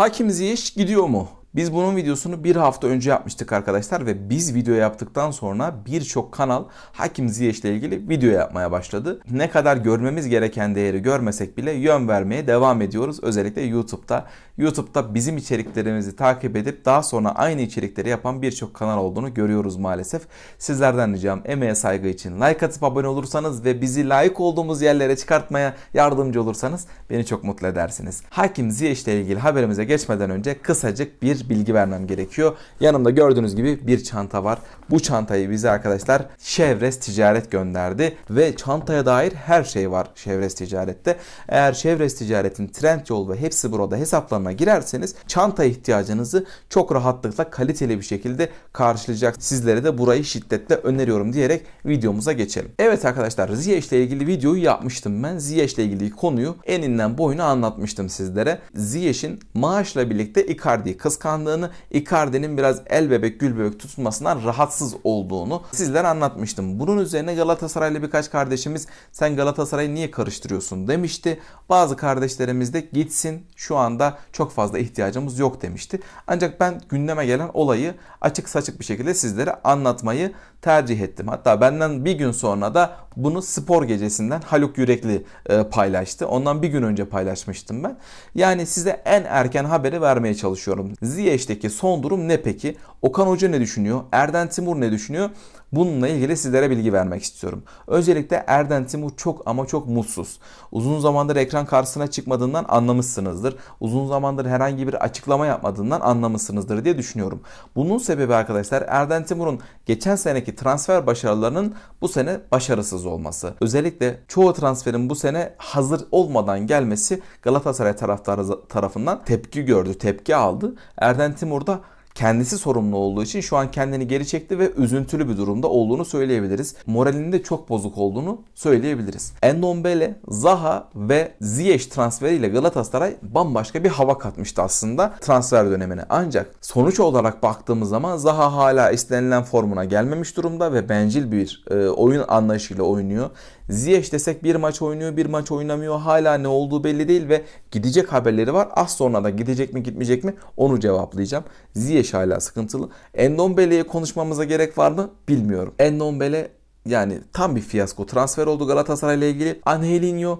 Hakim Ziyech gidiyor mu? Biz bunun videosunu bir hafta önce yapmıştık arkadaşlar ve biz video yaptıktan sonra birçok kanal Hakim Ziyech ile ilgili video yapmaya başladı. Ne kadar görmemiz gereken değeri görmesek bile yön vermeye devam ediyoruz. Özellikle YouTube'da. YouTube'da bizim içeriklerimizi takip edip daha sonra aynı içerikleri yapan birçok kanal olduğunu görüyoruz maalesef. Sizlerden ricam emeğe saygı için like atıp abone olursanız ve bizi layık olduğumuz yerlere çıkartmaya yardımcı olursanız beni çok mutlu edersiniz. Hakim Ziyech ile ilgili haberimize geçmeden önce kısacık bir bir bilgi vermem gerekiyor. Yanımda gördüğünüz gibi bir çanta var. Bu çantayı bize arkadaşlar Şevres Ticaret gönderdi ve çantaya dair her şey var Şevres Ticaret'te. Eğer Şevres Ticaret'in Trend yol ve hepsi burada hesaplarına girerseniz çanta ihtiyacınızı çok rahatlıkla kaliteli bir şekilde karşılayacak. Sizlere de burayı şiddetle öneriyorum diyerek videomuza geçelim. Evet arkadaşlar Ziyeş ile ilgili videoyu yapmıştım ben. Ziyeş ile ilgili konuyu eninden boyuna anlatmıştım sizlere. Ziyeş'in maaşla birlikte Icardi'yi kıskan alışkanlığını Icardi'nin biraz el bebek gül bebek tutulmasından rahatsız olduğunu sizlere anlatmıştım. Bunun üzerine Galatasaraylı birkaç kardeşimiz sen Galatasaray'ı niye karıştırıyorsun demişti. Bazı kardeşlerimiz de gitsin şu anda çok fazla ihtiyacımız yok demişti. Ancak ben gündeme gelen olayı açık saçık bir şekilde sizlere anlatmayı tercih ettim. Hatta benden bir gün sonra da bunu spor gecesinden Haluk Yürekli e, paylaştı. Ondan bir gün önce paylaşmıştım ben. Yani size en erken haberi vermeye çalışıyorum. Zira Y son durum ne peki? Okan Hoca ne düşünüyor? Erden Timur ne düşünüyor? Bununla ilgili sizlere bilgi vermek istiyorum. Özellikle Erden Timur çok ama çok mutsuz. Uzun zamandır ekran karşısına çıkmadığından anlamışsınızdır. Uzun zamandır herhangi bir açıklama yapmadığından anlamışsınızdır diye düşünüyorum. Bunun sebebi arkadaşlar Erden Timur'un geçen seneki transfer başarılarının bu sene başarısız olması. Özellikle çoğu transferin bu sene hazır olmadan gelmesi Galatasaray taraftarı tarafından tepki gördü, tepki aldı. Erden Timur da kendisi sorumlu olduğu için şu an kendini geri çekti ve üzüntülü bir durumda olduğunu söyleyebiliriz. Moralinde çok bozuk olduğunu söyleyebiliriz. Endombele, Zaha ve Ziyech transferiyle Galatasaray bambaşka bir hava katmıştı aslında transfer dönemine. Ancak sonuç olarak baktığımız zaman Zaha hala istenilen formuna gelmemiş durumda ve bencil bir e, oyun anlayışıyla oynuyor. Ziyech desek bir maç oynuyor bir maç oynamıyor hala ne olduğu belli değil ve gidecek haberleri var. Az sonra da gidecek mi gitmeyecek mi onu cevaplayacağım. Ziyech hala sıkıntılı. Endombele'ye konuşmamıza gerek var mı bilmiyorum. Endombele yani tam bir fiyasko. Transfer oldu Galatasaray ile ilgili. Angelinho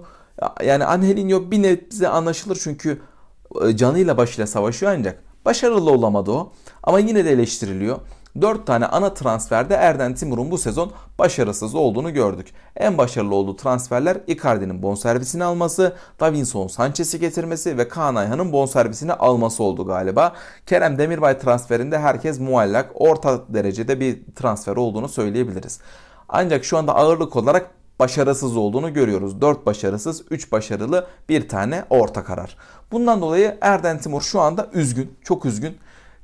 yani Angelinho bir nebze anlaşılır çünkü e, canıyla başıyla savaşıyor ancak başarılı olamadı o. Ama yine de eleştiriliyor. 4 tane ana transferde Erden Timur'un bu sezon başarısız olduğunu gördük. En başarılı olduğu transferler Icardi'nin bonservisini alması, Davinson Sanchez'i getirmesi ve Kaan Ayhan'ın bonservisini alması oldu galiba. Kerem Demirbay transferinde herkes muallak, orta derecede bir transfer olduğunu söyleyebiliriz. Ancak şu anda ağırlık olarak başarısız olduğunu görüyoruz. 4 başarısız, 3 başarılı, bir tane orta karar. Bundan dolayı Erden Timur şu anda üzgün, çok üzgün.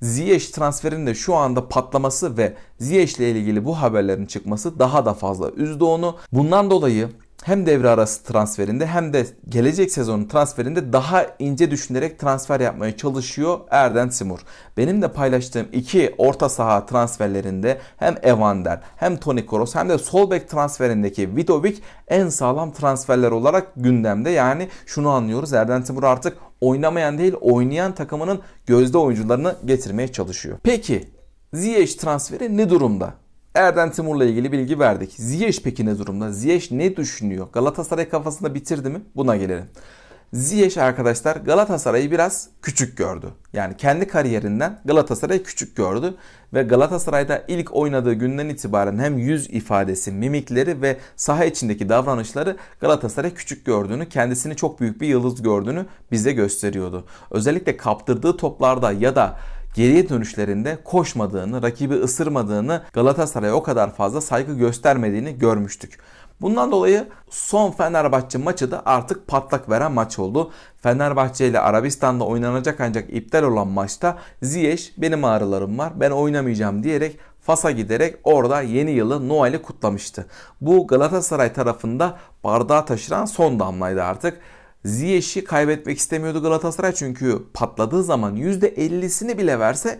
Ziyech transferinin de şu anda patlaması ve Ziyech ile ilgili bu haberlerin çıkması daha da fazla üzdü onu. Bundan dolayı hem devre arası transferinde hem de gelecek sezonun transferinde daha ince düşünerek transfer yapmaya çalışıyor Erden Simur. Benim de paylaştığım iki orta saha transferlerinde hem Evander hem Toni Kroos hem de sol bek transferindeki Vidovic en sağlam transferler olarak gündemde. Yani şunu anlıyoruz Erden Timur artık oynamayan değil oynayan takımının gözde oyuncularını getirmeye çalışıyor. Peki Ziyech transferi ne durumda? Erden Timur'la ilgili bilgi verdik. Ziyech peki ne durumda? Ziyech ne düşünüyor? Galatasaray kafasında bitirdi mi? Buna gelelim. Ziyech arkadaşlar Galatasaray'ı biraz küçük gördü. Yani kendi kariyerinden Galatasaray'ı küçük gördü ve Galatasaray'da ilk oynadığı günden itibaren hem yüz ifadesi, mimikleri ve saha içindeki davranışları Galatasaray küçük gördüğünü, kendisini çok büyük bir yıldız gördüğünü bize gösteriyordu. Özellikle kaptırdığı toplarda ya da geriye dönüşlerinde koşmadığını, rakibi ısırmadığını, Galatasaray'a o kadar fazla saygı göstermediğini görmüştük. Bundan dolayı son Fenerbahçe maçı da artık patlak veren maç oldu. Fenerbahçe ile Arabistan'da oynanacak ancak iptal olan maçta Ziyech benim ağrılarım var ben oynamayacağım diyerek Fas'a giderek orada yeni yılı Noel'i kutlamıştı. Bu Galatasaray tarafında bardağı taşıran son damlaydı artık. Ziyech'i kaybetmek istemiyordu Galatasaray çünkü patladığı zaman %50'sini bile verse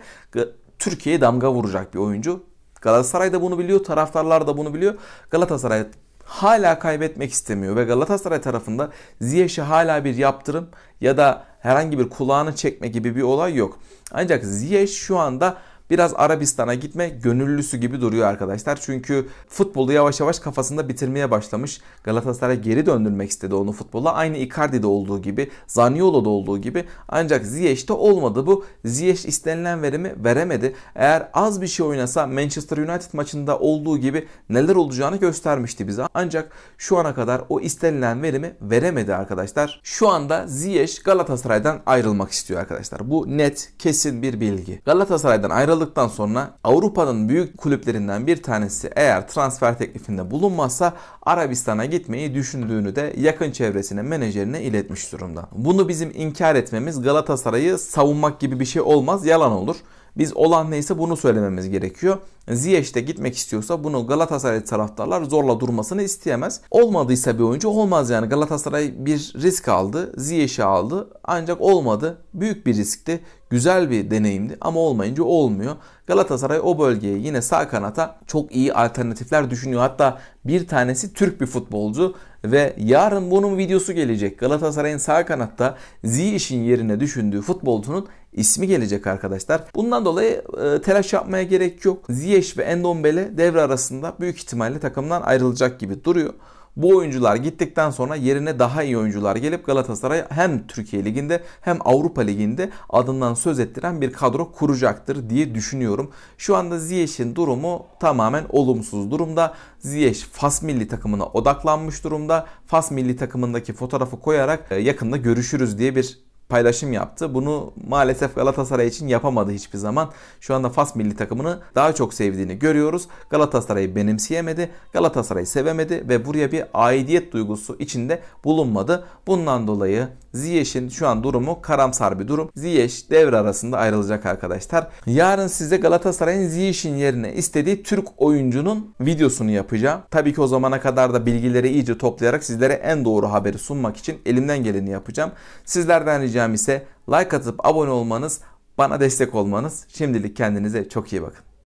Türkiye'ye damga vuracak bir oyuncu. Galatasaray da bunu biliyor, taraftarlar da bunu biliyor. Galatasaray hala kaybetmek istemiyor ve Galatasaray tarafında Ziyech'e hala bir yaptırım ya da herhangi bir kulağını çekme gibi bir olay yok. Ancak Ziyech şu anda Biraz Arabistan'a gitme gönüllüsü gibi duruyor arkadaşlar. Çünkü futbolu yavaş yavaş kafasında bitirmeye başlamış. Galatasaray'a geri döndürmek istedi onu futbola. Aynı Icardi'de olduğu gibi, Zaniolo'da olduğu gibi. Ancak Ziyech'te olmadı bu. Ziyech istenilen verimi veremedi. Eğer az bir şey oynasa Manchester United maçında olduğu gibi neler olacağını göstermişti bize. Ancak şu ana kadar o istenilen verimi veremedi arkadaşlar. Şu anda Ziyech Galatasaray'dan ayrılmak istiyor arkadaşlar. Bu net, kesin bir bilgi. Galatasaray'dan ayrılmak ayrıldıktan sonra Avrupa'nın büyük kulüplerinden bir tanesi eğer transfer teklifinde bulunmazsa Arabistan'a gitmeyi düşündüğünü de yakın çevresine menajerine iletmiş durumda. Bunu bizim inkar etmemiz Galatasaray'ı savunmak gibi bir şey olmaz yalan olur. Biz olan neyse bunu söylememiz gerekiyor. Ziyech de gitmek istiyorsa bunu Galatasaray taraftarlar zorla durmasını isteyemez. Olmadıysa bir oyuncu olmaz yani. Galatasaray bir risk aldı. Ziyech'i aldı. Ancak olmadı. Büyük bir riskti. Güzel bir deneyimdi ama olmayınca olmuyor. Galatasaray o bölgeye yine sağ kanata çok iyi alternatifler düşünüyor. Hatta bir tanesi Türk bir futbolcu ve yarın bunun videosu gelecek. Galatasaray'ın sağ kanatta Ziyech'in yerine düşündüğü futbolcunun ismi gelecek arkadaşlar. Bundan dolayı e, telaş yapmaya gerek yok. Ziyech ve Endombele devre arasında büyük ihtimalle takımdan ayrılacak gibi duruyor. Bu oyuncular gittikten sonra yerine daha iyi oyuncular gelip Galatasaray hem Türkiye Ligi'nde hem Avrupa Ligi'nde adından söz ettiren bir kadro kuracaktır diye düşünüyorum. Şu anda Ziyech'in durumu tamamen olumsuz durumda. Ziyech Fas milli takımına odaklanmış durumda. Fas milli takımındaki fotoğrafı koyarak e, yakında görüşürüz diye bir paylaşım yaptı. Bunu maalesef Galatasaray için yapamadı hiçbir zaman. Şu anda Fas milli takımını daha çok sevdiğini görüyoruz. Galatasaray'ı benimseyemedi, Galatasaray'ı sevemedi ve buraya bir aidiyet duygusu içinde bulunmadı. Bundan dolayı Ziyech'in şu an durumu karamsar bir durum. Ziyech devre arasında ayrılacak arkadaşlar. Yarın size Galatasaray'ın Ziyech'in yerine istediği Türk oyuncunun videosunu yapacağım. Tabii ki o zamana kadar da bilgileri iyice toplayarak sizlere en doğru haberi sunmak için elimden geleni yapacağım. Sizlerden rica ricam ise like atıp abone olmanız, bana destek olmanız. Şimdilik kendinize çok iyi bakın.